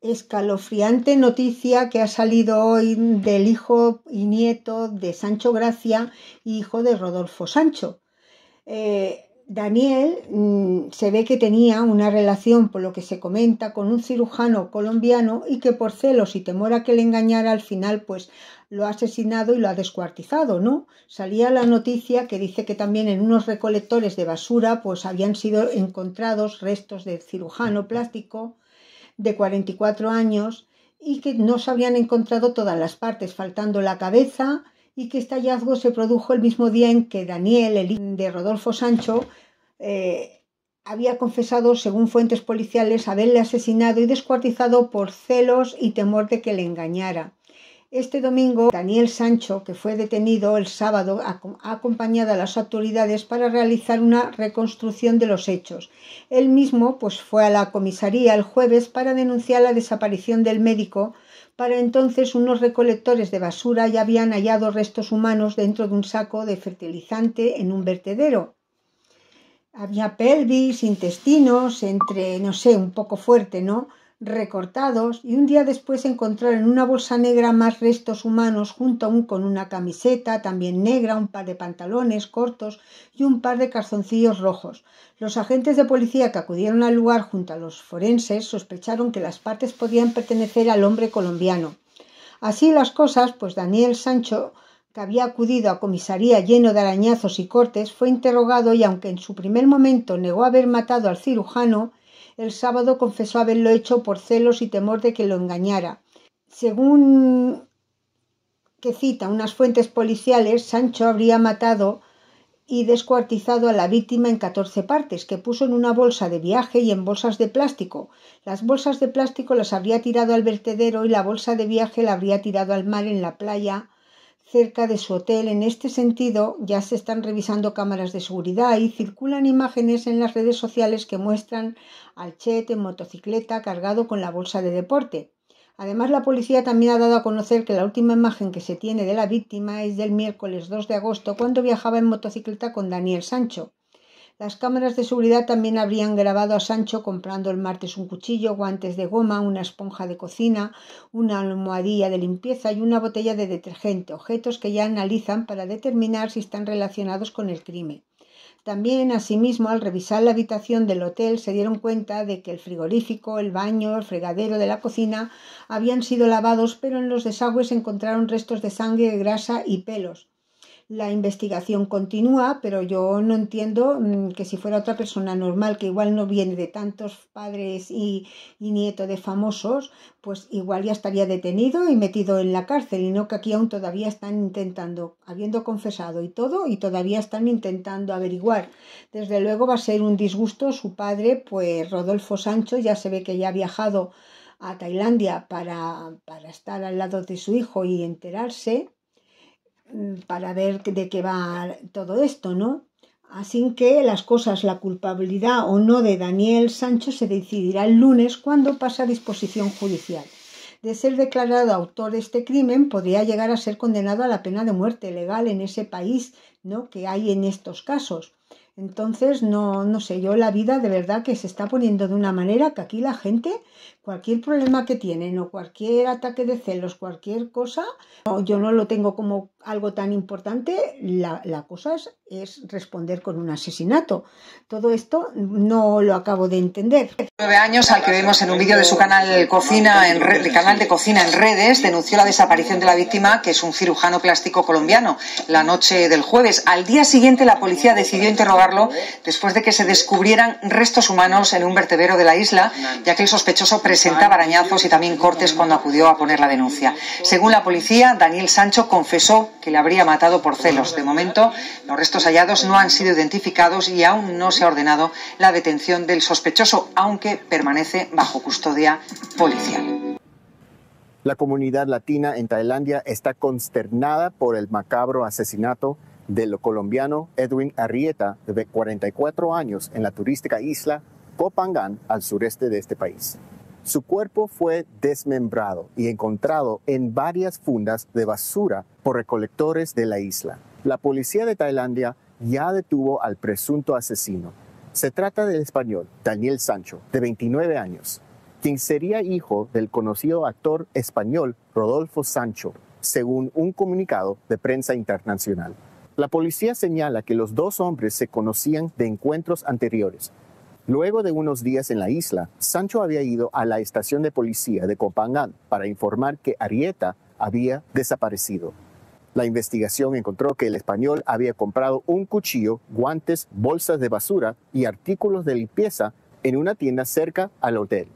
Escalofriante noticia que ha salido hoy del hijo y nieto de Sancho Gracia, hijo de Rodolfo Sancho. Eh, Daniel mm, se ve que tenía una relación, por lo que se comenta, con un cirujano colombiano y que por celos y temor a que le engañara al final, pues lo ha asesinado y lo ha descuartizado, ¿no? Salía la noticia que dice que también en unos recolectores de basura, pues habían sido encontrados restos del cirujano plástico de 44 años y que no se habían encontrado todas las partes, faltando la cabeza, y que este hallazgo se produjo el mismo día en que Daniel, el de Rodolfo Sancho, eh, había confesado, según fuentes policiales, haberle asesinado y descuartizado por celos y temor de que le engañara. Este domingo, Daniel Sancho, que fue detenido el sábado, ha acompañado a las autoridades para realizar una reconstrucción de los hechos. Él mismo pues, fue a la comisaría el jueves para denunciar la desaparición del médico. Para entonces unos recolectores de basura ya habían hallado restos humanos dentro de un saco de fertilizante en un vertedero. Había pelvis, intestinos, entre, no sé, un poco fuerte, ¿no? recortados y un día después encontraron en una bolsa negra más restos humanos junto aún con una camiseta también negra, un par de pantalones cortos y un par de calzoncillos rojos. Los agentes de policía que acudieron al lugar junto a los forenses sospecharon que las partes podían pertenecer al hombre colombiano. Así las cosas, pues Daniel Sancho que había acudido a comisaría lleno de arañazos y cortes, fue interrogado y aunque en su primer momento negó haber matado al cirujano, el sábado confesó haberlo hecho por celos y temor de que lo engañara. Según que cita unas fuentes policiales, Sancho habría matado y descuartizado a la víctima en 14 partes, que puso en una bolsa de viaje y en bolsas de plástico. Las bolsas de plástico las habría tirado al vertedero y la bolsa de viaje la habría tirado al mar en la playa cerca de su hotel. En este sentido, ya se están revisando cámaras de seguridad y circulan imágenes en las redes sociales que muestran al Chet en motocicleta cargado con la bolsa de deporte. Además, la policía también ha dado a conocer que la última imagen que se tiene de la víctima es del miércoles 2 de agosto, cuando viajaba en motocicleta con Daniel Sancho. Las cámaras de seguridad también habrían grabado a Sancho comprando el martes un cuchillo, guantes de goma, una esponja de cocina, una almohadilla de limpieza y una botella de detergente, objetos que ya analizan para determinar si están relacionados con el crimen. También, asimismo, al revisar la habitación del hotel, se dieron cuenta de que el frigorífico, el baño, el fregadero de la cocina habían sido lavados, pero en los desagües encontraron restos de sangre, grasa y pelos. La investigación continúa, pero yo no entiendo mm, que si fuera otra persona normal, que igual no viene de tantos padres y, y nieto de famosos, pues igual ya estaría detenido y metido en la cárcel, y no que aquí aún todavía están intentando, habiendo confesado y todo, y todavía están intentando averiguar. Desde luego va a ser un disgusto su padre, pues Rodolfo Sancho ya se ve que ya ha viajado a Tailandia para, para estar al lado de su hijo y enterarse Mm, para ver de qué va todo esto, ¿no? Así que las cosas, la culpabilidad o no de Daniel Sancho se decidirá el lunes cuando pasa a disposición judicial. De ser declarado autor de este crimen, podría llegar a ser condenado a la pena de muerte legal en ese país, ¿no? que hay en estos casos. Entonces, no, no sé, yo la vida de verdad que se está poniendo de una manera que aquí la gente, cualquier problema que tienen o cualquier ataque de celos, cualquier cosa, yo no lo tengo como algo tan importante, la, la cosa es, responder con un asesinato. Todo esto no lo acabo de entender. Nueve años al que vemos en un vídeo de su canal Cocina, en el canal de Cocina en redes, denunció la desaparición de la víctima, que es un cirujano plástico colombiano, la noche del jueves. Al día siguiente la policía decidió interrogar después de que se descubrieran restos humanos en un vertedero de la isla, ya que el sospechoso presentaba arañazos y también cortes cuando acudió a poner la denuncia. Según la policía, Daniel Sancho confesó que le habría matado por celos. De momento, los restos hallados no han sido identificados y aún no se ha ordenado la detención del sospechoso, aunque permanece bajo custodia policial. La comunidad latina en Tailandia está consternada por el macabro asesinato del colombiano Edwin Arrieta, de 44 años, en la turística isla Copangán, al sureste de este país. Su cuerpo fue desmembrado y encontrado en varias fundas de basura por recolectores de la isla. La policía de Tailandia ya detuvo al presunto asesino. Se trata del español Daniel Sancho, de 29 años, quien sería hijo del conocido actor español Rodolfo Sancho, según un comunicado de prensa internacional. La policía señala que los dos hombres se conocían de encuentros anteriores. Luego de unos días en la isla, Sancho había ido a la estación de policía de Copangán para informar que Arieta había desaparecido. La investigación encontró que el español había comprado un cuchillo, guantes, bolsas de basura y artículos de limpieza en una tienda cerca al hotel.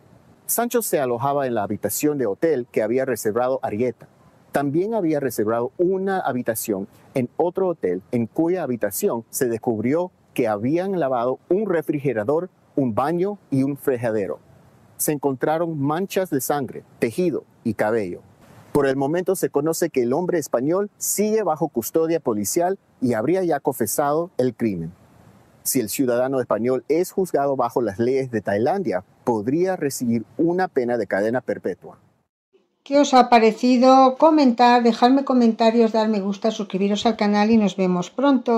Sancho se alojaba en la habitación de hotel que había reservado Arieta. También había reservado una habitación en otro hotel en cuya habitación se descubrió que habían lavado un refrigerador, un baño y un fregadero. Se encontraron manchas de sangre, tejido y cabello. Por el momento se conoce que el hombre español sigue bajo custodia policial y habría ya confesado el crimen. Si el ciudadano español es juzgado bajo las leyes de Tailandia, podría recibir una pena de cadena perpetua. ¿Qué os ha parecido? Comentar, dejarme comentarios, dar me gusta, suscribiros al canal y nos vemos pronto.